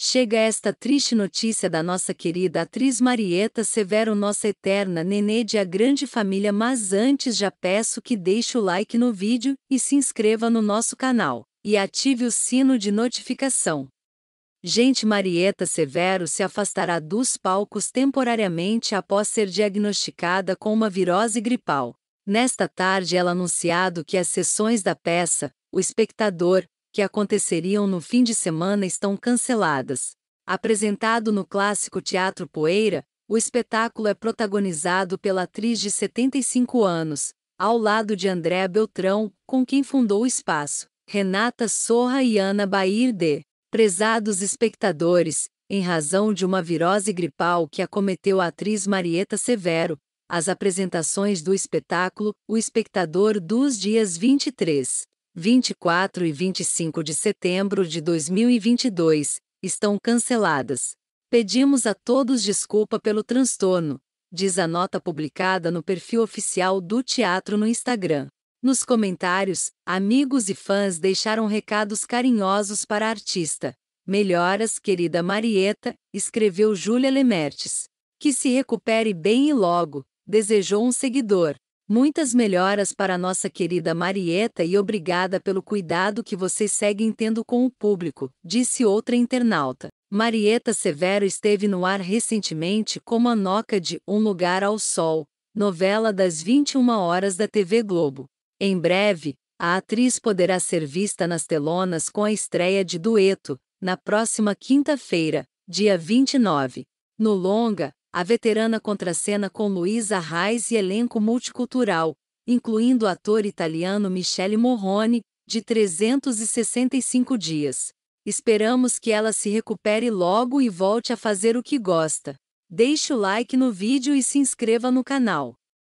Chega esta triste notícia da nossa querida atriz Marieta Severo, nossa eterna nenê de A Grande Família, mas antes já peço que deixe o like no vídeo e se inscreva no nosso canal, e ative o sino de notificação. Gente Marieta Severo se afastará dos palcos temporariamente após ser diagnosticada com uma virose gripal. Nesta tarde ela anunciado que as sessões da peça, O Espectador, que aconteceriam no fim de semana estão canceladas. Apresentado no clássico Teatro Poeira, o espetáculo é protagonizado pela atriz de 75 anos, ao lado de André Beltrão, com quem fundou o espaço, Renata Sorra e Ana Bair de. Prezados espectadores, em razão de uma virose gripal que acometeu a atriz Marieta Severo, as apresentações do espetáculo O Espectador dos dias 23 24 e 25 de setembro de 2022, estão canceladas. Pedimos a todos desculpa pelo transtorno, diz a nota publicada no perfil oficial do teatro no Instagram. Nos comentários, amigos e fãs deixaram recados carinhosos para a artista. Melhoras, querida Marieta, escreveu Júlia Lemertes. Que se recupere bem e logo, desejou um seguidor. Muitas melhoras para nossa querida Marieta e obrigada pelo cuidado que vocês seguem tendo com o público, disse outra internauta. Marieta Severo esteve no ar recentemente como a Noca de Um Lugar ao Sol, novela das 21 horas da TV Globo. Em breve, a atriz poderá ser vista nas telonas com a estreia de Dueto, na próxima quinta-feira, dia 29. No longa, a veterana contracena com Luísa Reis e elenco multicultural, incluindo o ator italiano Michele Morrone, de 365 dias. Esperamos que ela se recupere logo e volte a fazer o que gosta. Deixe o like no vídeo e se inscreva no canal.